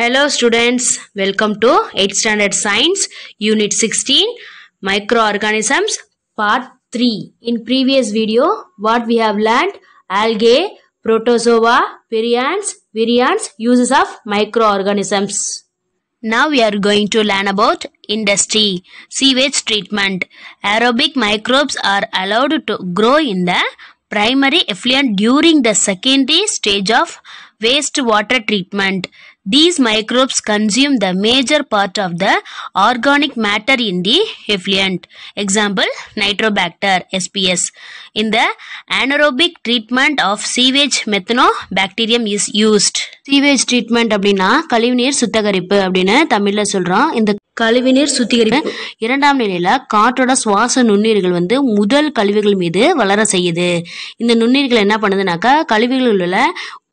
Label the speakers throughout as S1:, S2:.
S1: Hello students, welcome to 8th standard science unit 16 microorganisms part 3. In previous video what we have learned algae, protozoa, variants, virions, uses of microorganisms. Now we are going to learn about industry, sewage treatment. Aerobic microbes are allowed to grow in the primary effluent during the secondary stage of wastewater treatment. These microbes consume the major part of the organic matter in the effluent. Example, nitrobacter SPS. In the anaerobic treatment of sewage methanobacterium is used. Sewage treatment அப்படின்னா கழிவுநீர் சுத்தகரிப்பு அப்படின்னு தமிழில் சொல்கிறோம் இந்த கழிவுநீர் சுத்திகரிப்பு இரண்டாம் நிலையில காற்றோட சுவாச நுண்ணீர்கள் வந்து முதல் கழிவுகள் மீது வளர செய்யுது இந்த நுண்ணீர்கள் என்ன பண்ணுதுனாக்கா கழிவுகள் உள்ள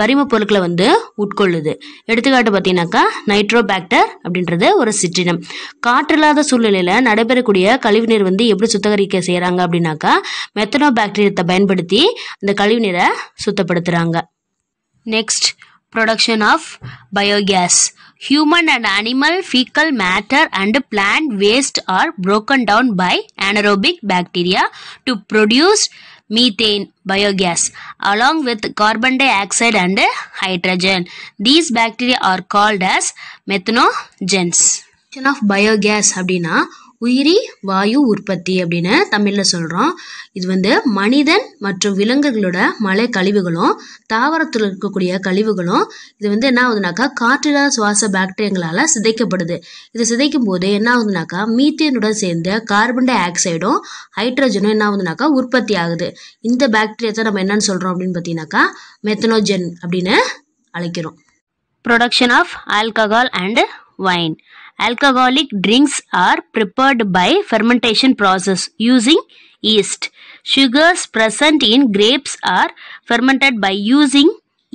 S1: கரிம பொருட்களை வந்து உட்கொள்ளுது எடுத்துக்காட்டு பார்த்தீங்கன்னாக்கா நைட்ரோபாக்டர் அப்படின்றது ஒரு சிற்றினம் காற்றில்லாத சூழ்நிலையில் நடைபெறக்கூடிய கழிவுநீர் வந்து எப்படி சுத்திகரிக்க செய்கிறாங்க அப்படின்னாக்கா மெத்தனோ பாக்டீரியத்தை பயன்படுத்தி அந்த கழிவுநீரை சுத்தப்படுத்துகிறாங்க next production of biogas Human and animal fecal matter and plant waste are broken down by anaerobic bacteria to produce methane biogas along with carbon dioxide and hydrogen. These bacteria are called as methanogens. of biogas அப்படின்னா உயிரி வாயு உற்பத்தி அப்படின்னு தமிழில் சொல்கிறோம் இது வந்து மனிதன் மற்றும் விலங்குகளோட மலை கழிவுகளும் தாவரத்தில் இருக்கக்கூடிய கழிவுகளும் இது வந்து என்ன ஆகுதுனாக்கா காற்றில சுவாச பாக்டீரியங்களால் சிதைக்கப்படுது இது சிதைக்கும் போது என்ன ஆகுதுனாக்கா மீத்தேனுடன் சேர்ந்த கார்பன் டை ஆக்சைடும் ஹைட்ரஜனும் என்ன ஆகுதுனாக்கா உற்பத்தி ஆகுது இந்த பாக்டீரியாத்தை நம்ம என்னன்னு சொல்கிறோம் அப்படின்னு பார்த்தீங்கன்னாக்கா மெத்தனோஜென் அப்படின்னு அழைக்கிறோம் production of alcohol and wine alcoholic drinks are prepared by fermentation process using yeast. Sugars present in grapes are fermented by using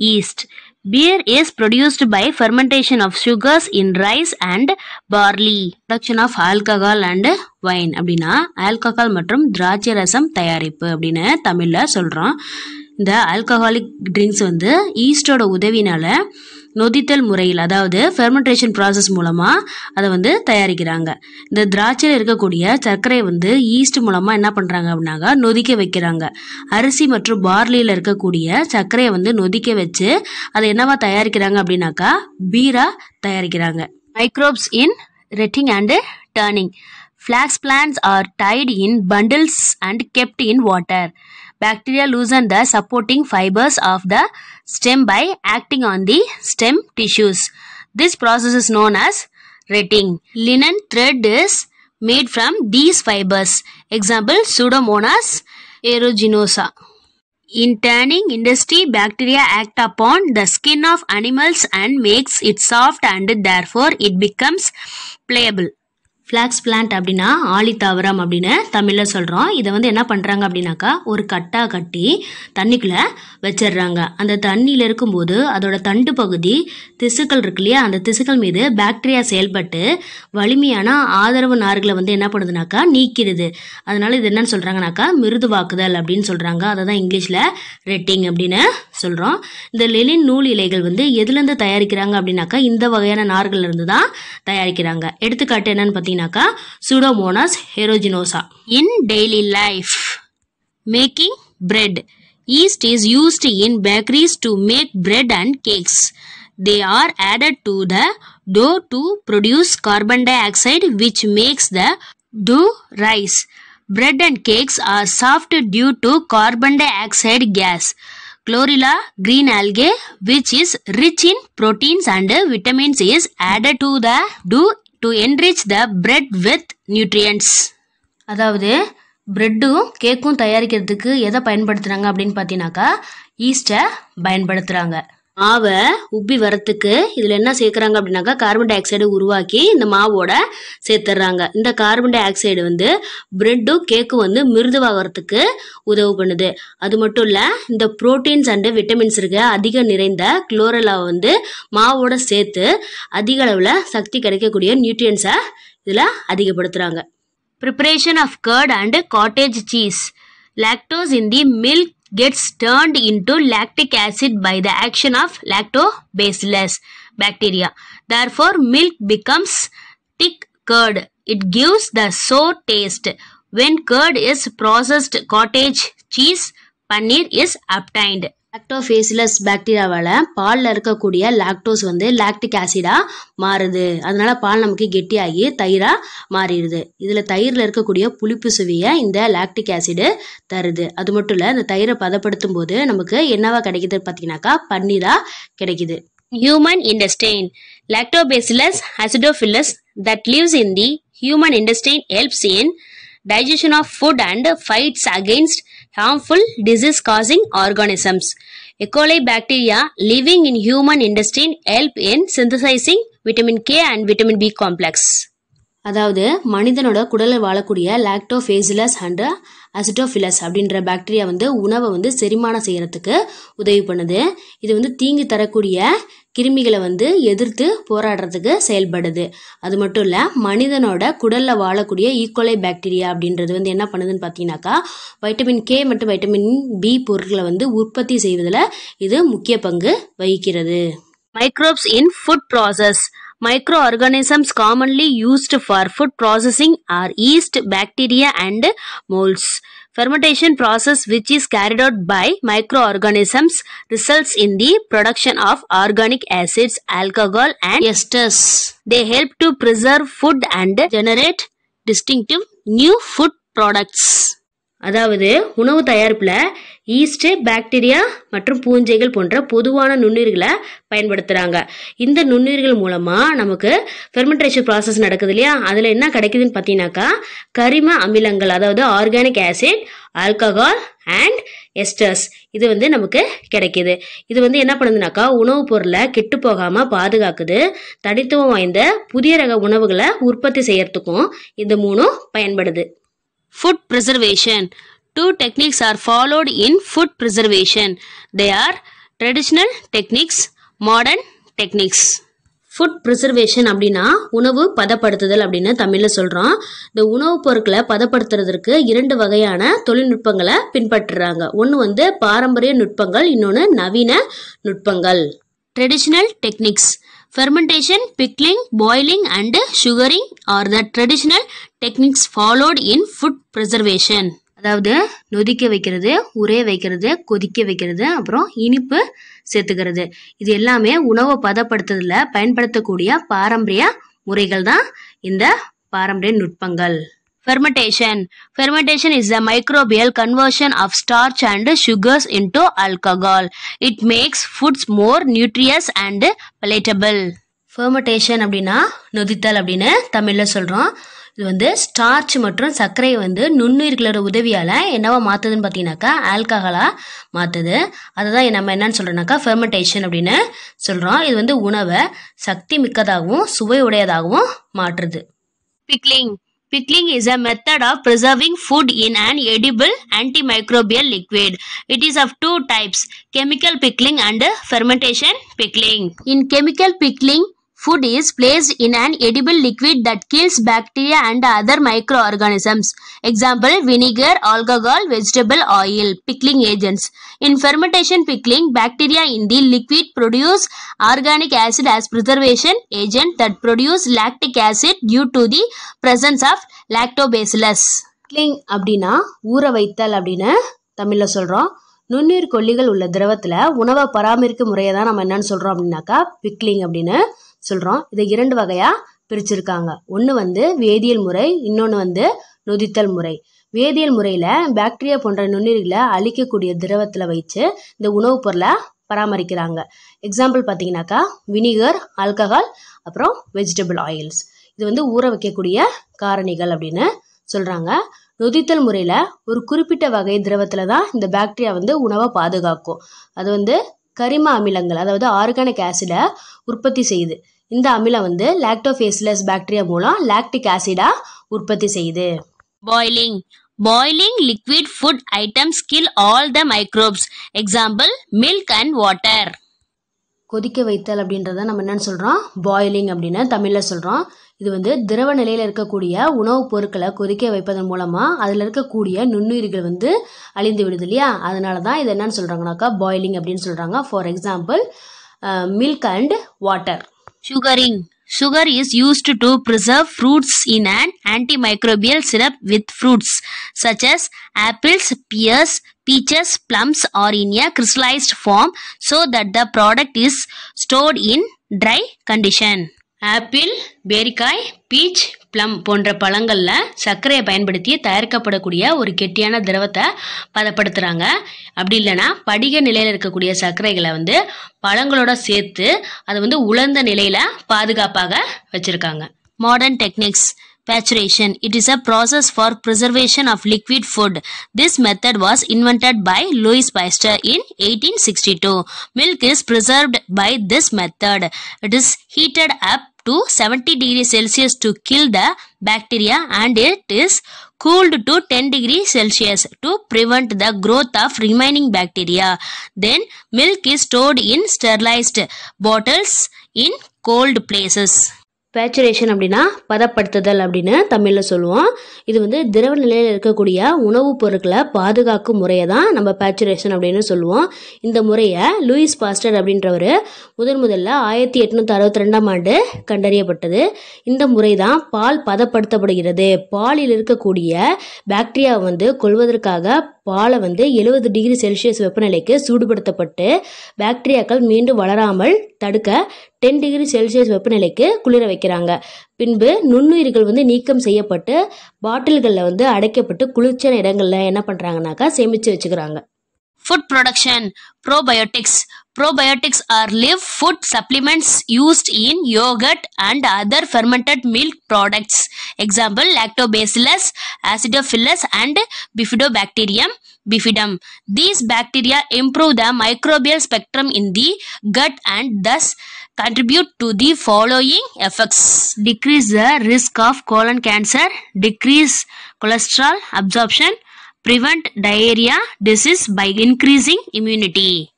S1: yeast. Beer is produced by fermentation of sugars in rice and barley. Production of alcohol and wine அப்படின்னா alcohol மற்றும் திராட்சை ரசம் தயாரிப்பு அப்படின்னு தமிழில் சொல்கிறோம் இந்த alcoholic drinks வந்து ஈஸ்டோட உதவினால் நொதித்தல் முறையில் அதாவது ஃபெர்மெண்டேஷன் ப்ராசஸ் மூலமாக அதை வந்து தயாரிக்கிறாங்க இந்த திராட்சையில் இருக்கக்கூடிய சர்க்கரை வந்து ஈஸ்ட் மூலமாக என்ன பண்ணுறாங்க அப்படின்னாங்க நொதிக்க வைக்கிறாங்க அரிசி மற்றும் பார்லியில் இருக்கக்கூடிய சர்க்கரையை வந்து நொதிக்க வச்சு அதை என்னவா தயாரிக்கிறாங்க அப்படின்னாக்கா பீரா தயாரிக்கிறாங்க microbes in retting and turning flax plants are tied in bundles and kept in water Bacteria loosen the supporting fibers of the stem by acting on the stem tissues. This process is known as retting. Linen thread is made from these fibers. Example Pseudomonas aeruginosa. In tanning industry, bacteria act upon the skin of animals and makes it soft and therefore it becomes pliable. Flax plant அப்படின்னா ஆளி தாவரம் அப்படின்னு தமிழில் சொல்கிறோம் இதை வந்து என்ன பண்ணுறாங்க அப்படின்னாக்கா ஒரு கட்டாக கட்டி தண்ணிக்குள்ளே வச்சிடுறாங்க அந்த தண்ணியில் இருக்கும்போது அதோட தண்டு பகுதி திசுக்கள் இருக்கு இல்லையா அந்த திசுக்கள் மீது பாக்டீரியா செயல்பட்டு வலிமையான ஆதரவு நார்களை வந்து என்ன பண்ணுதுனாக்கா நீக்கிடுது அதனால் இது என்னன்னு சொல்கிறாங்கனாக்கா மிருதுவாக்குதல் அப்படின்னு சொல்கிறாங்க அதை தான் இங்கிலீஷில் ரெட்டிங் அப்படின்னு சொல்கிறோம் இந்த லெலின் நூல் இலைகள் வந்து எதுலேருந்து தயாரிக்கிறாங்க அப்படின்னாக்கா இந்த வகையான நார்கள்லேருந்து தான் தயாரிக்கிறாங்க எடுத்துக்காட்டு என்னென்னு பார்த்தீங்கன்னா Turinaka Pseudomonas aeruginosa. In daily life, making bread. Yeast is used in bakeries to make bread and cakes. They are added to the dough to produce carbon dioxide which makes the dough rise. Bread and cakes are soft due to carbon dioxide gas. Chlorella green algae which is rich in proteins and vitamins is added to the dough to enrich the bread with nutrients அதாவது பிரெட்டும் கேக்கும் தயாரிக்கிறதுக்கு எதை பயன்படுத்துகிறாங்க அப்படின்னு பார்த்தீங்கன்னாக்கா ஈஸ்ட்டை பயன்படுத்துகிறாங்க மாவை உப்பி வரத்துக்கு இதில் என்ன சேர்க்குறாங்க அப்படின்னாக்கா கார்பன் டை ஆக்சைடு உருவாக்கி இந்த மாவோட சேர்த்துட்றாங்க இந்த கார்பன் டை ஆக்சைடு வந்து பிரெட்டும் கேக்கும் வந்து மிருதுவாகிறதுக்கு உதவு பண்ணுது அது மட்டும் இல்லை இந்த ப்ரோட்டீன்ஸ் அண்டு விட்டமின்ஸ் இருக்க அதிக நிறைந்த குளோரலாவை வந்து மாவோட சேர்த்து அதிக அளவில் சக்தி கிடைக்கக்கூடிய நியூட்ரியன்ஸை இதில் அதிகப்படுத்துகிறாங்க preparation of curd and cottage cheese lactose in the milk gets turned into lactic acid by the action of lactobacillus bacteria. Therefore, milk becomes thick curd. It gives the sour taste. When curd is processed, cottage cheese paneer is obtained. Lactobacillus பாக்டீரியாவால் பாலில் இருக்கக்கூடிய lactose வந்து lactic ஆசிடாக மாறுது அதனால் பால் நமக்கு கெட்டியாகி தயிராக மாறிடுது இதில் தயிரில் இருக்கக்கூடிய புளிப்பு சுவையை இந்த லாக்டிக் ஆசிடு தருது அது மட்டும் இல்லை இந்த தயிரை பதப்படுத்தும் போது நமக்கு என்னவா கிடைக்குது பார்த்தீங்கன்னாக்கா பன்னீராக கிடைக்குது human intestine lactobacillus acidophilus that lives in the human intestine helps in digestion of food and fights against harmful disease causing organisms. E. coli bacteria living in human intestine help in synthesizing vitamin K and vitamin B complex. அதாவது மனிதனோட குடலில் வாழக்கூடிய லாக்டோஃபேசிலஸ் and அசிட்டோஃபிலஸ் அப்படின்ற bacteria வந்து உணவை வந்து செரிமானம் செய்கிறதுக்கு உதவி பண்ணுது இது வந்து தீங்கு தரக்கூடிய கிருமிகளை வந்து எதிர்த்து போராடுறதுக்கு செயல்படுது அது மட்டும் இல்லை மனிதனோட குடலில் வாழக்கூடிய ஈக்கோலை e. பாக்டீரியா அப்படின்றது வந்து என்ன பண்ணுதுன்னு பார்த்தீங்கன்னாக்கா வைட்டமின் கே மற்றும் வைட்டமின் பி பொருட்களை வந்து உற்பத்தி செய்வதில் இது முக்கிய பங்கு வகிக்கிறது microbes in food process microorganisms commonly used for food processing are yeast bacteria and moulds Fermentation process which is carried out by microorganisms results in the production of organic acids, alcohol and esters. They help to preserve food and generate distinctive new food products. அதாவது உணவு தயாரிப்பில் east bacteria மற்றும் பூஞ்சைகள் போன்ற பொதுவான நுண்ணுயிர்களை பயன்படுத்துகிறாங்க இந்த நுண்ணுயிர்கள் மூலமாக நமக்கு ஃபெர்மெண்டேஷன் ப்ராசஸ் நடக்குது இல்லையா அதில் என்ன கிடைக்குதுன்னு பார்த்தீங்கன்னாக்கா கரிம அமிலங்கள் அதாவது organic acid alcohol and esters இது வந்து நமக்கு கிடைக்கிது இது வந்து என்ன பண்ணுதுனாக்கா உணவுப் பொருளை கெட்டு போகாமல் பாதுகாக்குது தனித்துவம் வாய்ந்த புதிய ரக உணவுகளை உற்பத்தி செய்யறதுக்கும் இந்த மூணும் பயன்படுது Food preservation. Two techniques are followed in food preservation. They are traditional techniques, modern techniques. Food preservation அப்படின்னா உணவு பதப்படுத்துதல் அப்படின்னு தமிழில் சொல்கிறோம் இந்த உணவுப் பொருட்களை பதப்படுத்துறதுக்கு இரண்டு வகையான தொழில்நுட்பங்களை பின்பற்றுறாங்க ஒன்று வந்து பாரம்பரிய நுட்பங்கள் இன்னொன்று நவீன நுட்பங்கள் traditional techniques Fermentation, pickling, boiling and sugaring are the traditional techniques followed in food preservation. அதாவது நொதிக்க வைக்கிறது உரைய வைக்கிறது கொதிக்க வைக்கிறது அப்புறம் இனிப்பு சேர்த்துக்கிறது இது எல்லாமே உணவை பதப்படுத்துறதுல பயன்படுத்தக்கூடிய பாரம்பரிய முறைகள் தான் இந்த பாரம்பரிய நுட்பங்கள் Fermentation. Fermentation is the microbial conversion of starch and sugars into alcohol. It makes foods more nutritious and palatable. Fermentation அப்படின்னா நொதித்தல் அப்படின்னு தமிழில் சொல்கிறோம் இது வந்து ஸ்டார்ச் மற்றும் சர்க்கரையை வந்து நுண்ணுயிர்களோட உதவியால் என்னவா மாற்றுதுன்னு பார்த்தீங்கன்னாக்கா ஆல்கஹாலாக மாற்றுது அதை தான் நம்ம என்னன்னு சொல்கிறோம்னாக்கா ஃபெர்மெண்டேஷன் அப்படின்னு சொல்கிறோம் இது வந்து உணவை சக்தி மிக்கதாகவும் சுவை உடையதாகவும் மாற்றுது pickling Pickling is a method of preserving food in an edible antimicrobial liquid. It is of two types, chemical pickling and fermentation pickling. In chemical pickling, Food is placed in an edible liquid that kills bacteria and other microorganisms. Example, vinegar, alcohol, vegetable oil, pickling agents. In fermentation pickling, bacteria in the liquid produce organic acid as preservation agent that produce lactic acid due to the presence of lactobacillus. Pickling அப்படின்னா ஊற வைத்தல் அப்படின்னு தமிழில் சொல்கிறோம் நுண்ணுயிர் கொல்லிகள் உள்ள திரவத்தில் உணவை பராமரிக்கும் முறையை தான் நம்ம என்னன்னு சொல்கிறோம் அப்படின்னாக்கா பிக்லிங் அப்படின்னு சொல்கிறோம் இதை இரண்டு வகையாக பிரிச்சிருக்காங்க ஒன்று வந்து வேதியியல் முறை இன்னொன்று வந்து நொதித்தல் முறை வேதியியல் முறையில் பாக்டீரியா போன்ற நுண்ணுயிர்களை அழிக்கக்கூடிய திரவத்தில் வச்சு இந்த உணவுப் பொருளை பராமரிக்கிறாங்க எக்ஸாம்பிள் பார்த்தீங்கன்னாக்கா வினிகர் ஆல்கஹால் அப்புறம் வெஜிடபிள் ஆயில்ஸ் இது வந்து ஊற வைக்கக்கூடிய காரணிகள் அப்படின்னு சொல்கிறாங்க நொதித்தல் முறையில் ஒரு குறிப்பிட்ட வகை திரவத்தில் தான் இந்த பாக்டீரியா வந்து உணவை பாதுகாக்கும் அது வந்து கரிம அமிலங்கள் அதாவது ஆர்கானிக் ஆசிடை உற்பத்தி செய்யுது இந்த அமிலம் வந்து லாக்டோஃபேஸ்லஸ் பாக்டீரியா மூலம் லாக்டிக் ஆசிடா உற்பத்தி செய்யுது boiling boiling liquid food items kill all the microbes example milk and water கொதிக்க வைத்தல் அப்படின்றத நம்ம என்னன்னு சொல்கிறோம் பாய்லிங் அப்படின்னு தமிழில் சொல்கிறோம் இது வந்து திரவ நிலையில் இருக்கக்கூடிய உணவுப் பொருட்களை கொதிக்க வைப்பதன் மூலமாக அதில் இருக்கக்கூடிய நுண்ணுயிர்கள் வந்து அழிந்து விடுது இல்லையா அதனால தான் இது என்னன்னு சொல்கிறாங்கனாக்கா பாய்லிங் அப்படின்னு சொல்கிறாங்க for example milk and water Sugaring Sugar is used to preserve fruits in an antimicrobial syrup with fruits such as apples, pears, peaches, plums or in a crystallized form so that the product is stored in dry condition. Apple, berry, peach, plum போன்ற பழங்களில் சர்க்கரையை பயன்படுத்தி தயாரிக்கப்படக்கூடிய ஒரு கெட்டியான திரவத்தை பதப்படுத்துகிறாங்க அப்படி இல்லைன்னா படிக நிலையில் இருக்கக்கூடிய சர்க்கரைகளை வந்து பழங்களோட சேர்த்து அதை வந்து உலர்ந்த நிலையில் பாதுகாப்பாக வச்சுருக்காங்க modern techniques is It is a process for preservation of liquid food. This method was invented by Louis Pasteur in 1862. Milk is preserved by this method. It is heated up to 70 degrees Celsius to kill the bacteria and it is cooled to 10 degrees Celsius to prevent the growth of remaining bacteria. Then milk is stored in sterilized bottles in cold places. Pasteurisation அப்படின்னா பதப்படுத்துதல் அப்படின்னு தமிழில் சொல்லுவோம் இது வந்து திரவ நிலையில் இருக்கக்கூடிய உணவுப் பொருட்களை பாதுகாக்கும் முறையை தான் நம்ம பேச்சுரேஷன் அப்படின்னு சொல்லுவோம் இந்த முறையை லூயிஸ் பாஸ்டர் அப்படின்றவர் முதன் முதல்ல ஆயிரத்தி எட்நூற்றி அறுபத்தி ரெண்டாம் ஆண்டு கண்டறியப்பட்டது இந்த முறை தான் பால் பதப்படுத்தப்படுகிறது பாலில் இருக்கக்கூடிய பாக்டீரியாவை வந்து கொள்வதற்காக பாலை வந்து எழுபது டிகிரி செல்சியஸ் வெப்பநிலைக்கு சூடுபடுத்தப்பட்டு பாக்டீரியாக்கள் மீண்டும் வளராமல் தடுக்க டென் டிகிரி செல்சியஸ் வெப்பநிலைக்கு குளிர வைக்கிறாங்க பின்பு நுண்ணுயிர்கள் வந்து நீக்கம் செய்யப்பட்டு பாட்டில்களில் வந்து அடைக்கப்பட்டு குளிர்ச்சியான இடங்களில் என்ன பண்ணுறாங்கனாக்கா சேமித்து வச்சுக்கிறாங்க food production probiotics Probiotics are live food supplements used in yogurt and other fermented milk products. Example lactobacillus, acidophilus and bifidobacterium bifidum. These bacteria improve the microbial spectrum in the gut and thus contribute to the following effects. Decrease the risk of colon cancer, decrease cholesterol absorption, prevent diarrhea disease by increasing immunity.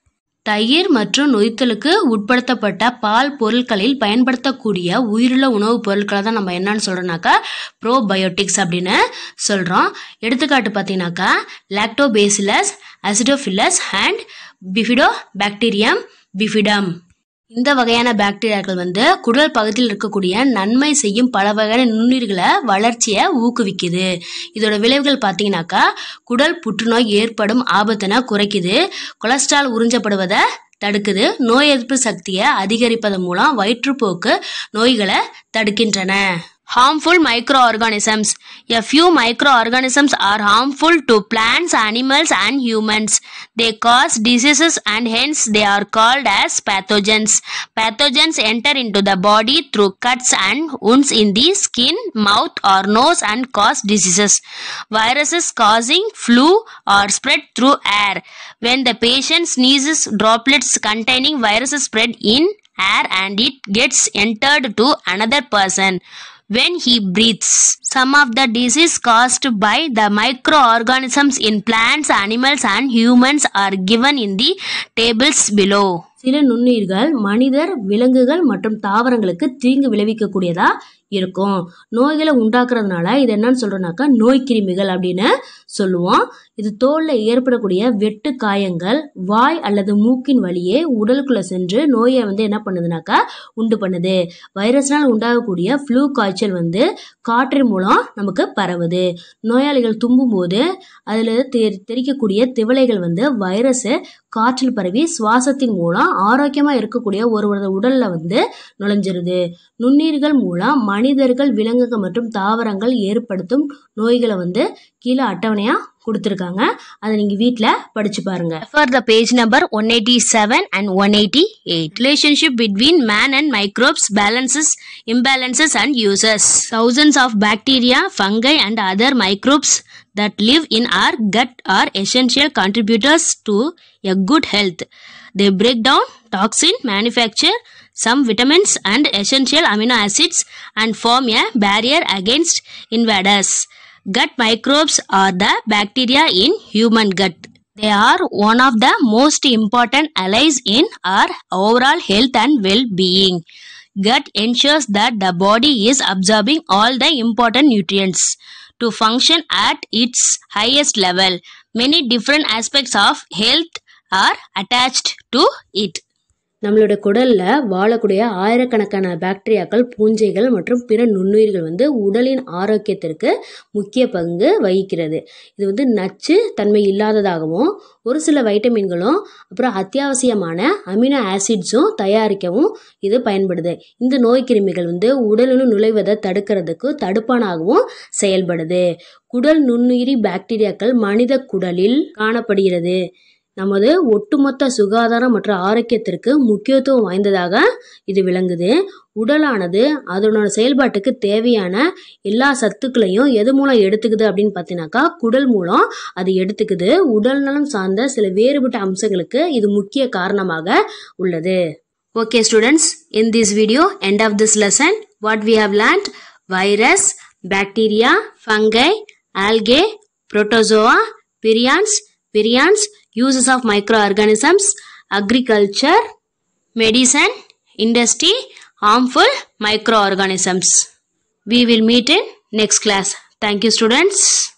S1: தயிர் மற்றும் நொய்த்தலுக்கு உட்படுத்தப்பட்ட பால் பொருட்களில் பயன்படுத்தக்கூடிய உயிருள்ள உணவுப் பொருட்களை தான் நம்ம என்னன்னு சொல்கிறோம்னாக்கா ப்ரோபயோட்டிக்ஸ் அப்படின்னு சொல்கிறோம் எடுத்துக்காட்டு பார்த்தீங்கன்னாக்கா lactobacillus acidophilus and bifidobacterium bifidum இந்த வகையான பாக்டீரியாக்கள் வந்து குடல் பகுதியில் இருக்கக்கூடிய நன்மை செய்யும் பல வகையான நுண்ணுயிர்களை வளர்ச்சியை ஊக்குவிக்குது இதோட விளைவுகள் பார்த்தீங்கன்னாக்கா குடல் புற்றுநோய் ஏற்படும் ஆபத்தினை குறைக்குது கொலஸ்ட்ரால் உறிஞ்சப்படுவதை தடுக்குது நோய் எதிர்ப்பு சக்தியை அதிகரிப்பதன் மூலம் வயிற்றுப்போக்கு நோய்களை தடுக்கின்றன Harmful microorganisms. A few microorganisms are harmful to plants, animals and humans. They cause diseases and hence they are called as pathogens. Pathogens enter into the body through cuts and wounds in the skin, mouth or nose and cause diseases. Viruses causing flu are spread through air. When the patient sneezes, droplets containing viruses spread in air and it gets entered to another person. when he breathes. Some of the disease caused by the microorganisms in plants, animals and humans are given in the tables below. சில நுண்ணுயிர்கள் மனிதர் விலங்குகள் மற்றும் தாவரங்களுக்கு தீங்கு விளைவிக்கக்கூடியதா இருக்கும் நோய்களை உண்டாக்குறதுனால இது என்னன்னு சொல்றோம்னாக்கா நோய் கிருமிகள் அப்படின்னு சொல்லுவோம் இது தோலில் ஏற்படக்கூடிய வெட்டு காயங்கள் வாய் அல்லது மூக்கின் வழியே உடலுக்குள்ளே சென்று நோயை வந்து என்ன பண்ணுதுனாக்கா உண்டு பண்ணுது வைரஸ்னால் உண்டாகக்கூடிய ஃப்ளூ காய்ச்சல் வந்து காற்றின் மூலம் நமக்கு பரவுது நோயாளிகள் தும்பும் போது அதில் தெரிக்கக்கூடிய திவலைகள் வந்து வைரஸை காற்றில் பரவி சுவாசத்தின் மூலம் ஆரோக்கியமாக இருக்கக்கூடிய ஒருவரது உடலில் வந்து நுழைஞ்சிருது நுண்ணீர்கள் மூலம் மனிதர்கள் விலங்குகள் மற்றும் தாவரங்கள் ஏற்படுத்தும் நோய்களை வந்து கீழே அட்டவணையாக கொடுத்துருக்காங்க அதை நீங்கள் வீட்டில் படித்து பாருங்க for the page number one eighty seven and one eighty eight relationship between man and microbes balances imbalances and uses thousands of bacteria fungi and other microbes that live in our gut are essential contributors to a good health. They break down toxin, manufacture some vitamins and essential amino acids and form a barrier against invaders. Gut microbes are the bacteria in human gut. They are one of the most important allies in our overall health and well-being. Gut ensures that the body is absorbing all the important nutrients to function at its highest level. Many different aspects of health are attached to it. நம்மளோட குடலில் வாழக்கூடிய ஆயிரக்கணக்கான பாக்டீரியாக்கள் பூஞ்சைகள் மற்றும் பிற நுண்ணுயிர்கள் வந்து உடலின் ஆரோக்கியத்திற்கு முக்கிய பங்கு வகிக்கிறது இது வந்து நச்சு தன்மை இல்லாததாகவும் ஒரு சில வைட்டமின்களும் அப்புறம் அத்தியாவசியமான அமினோ ஆசிட்ஸும் தயாரிக்கவும் இது பயன்படுது இந்த நோய் கிருமிகள் வந்து உடலினுள் நுழைவதை தடுக்கிறதுக்கு தடுப்பானாகவும் செயல்படுது குடல் நுண்ணுயிரி பாக்டீரியாக்கள் மனித குடலில் காணப்படுகிறது நமது ஒட்டுமொத்த சுகாதாரம் மற்றும் ஆரோக்கியத்திற்கு முக்கியத்துவம் வாய்ந்ததாக இது விளங்குது உடலானது அதனோட செயல்பாட்டுக்கு தேவையான எல்லா சத்துக்களையும் எது மூலம் எடுத்துக்குது அப்படின்னு பார்த்தீங்கன்னாக்கா குடல் மூலம் அது எடுத்துக்குது உடல் நலம் சார்ந்த சில வேறுபட்ட அம்சங்களுக்கு இது முக்கிய காரணமாக உள்ளது okay students in this video end of this lesson what we have learnt virus bacteria fungi algae protozoa prions prions Uses of microorganisms, agriculture, medicine, industry, harmful microorganisms. We will meet in next class. Thank you students.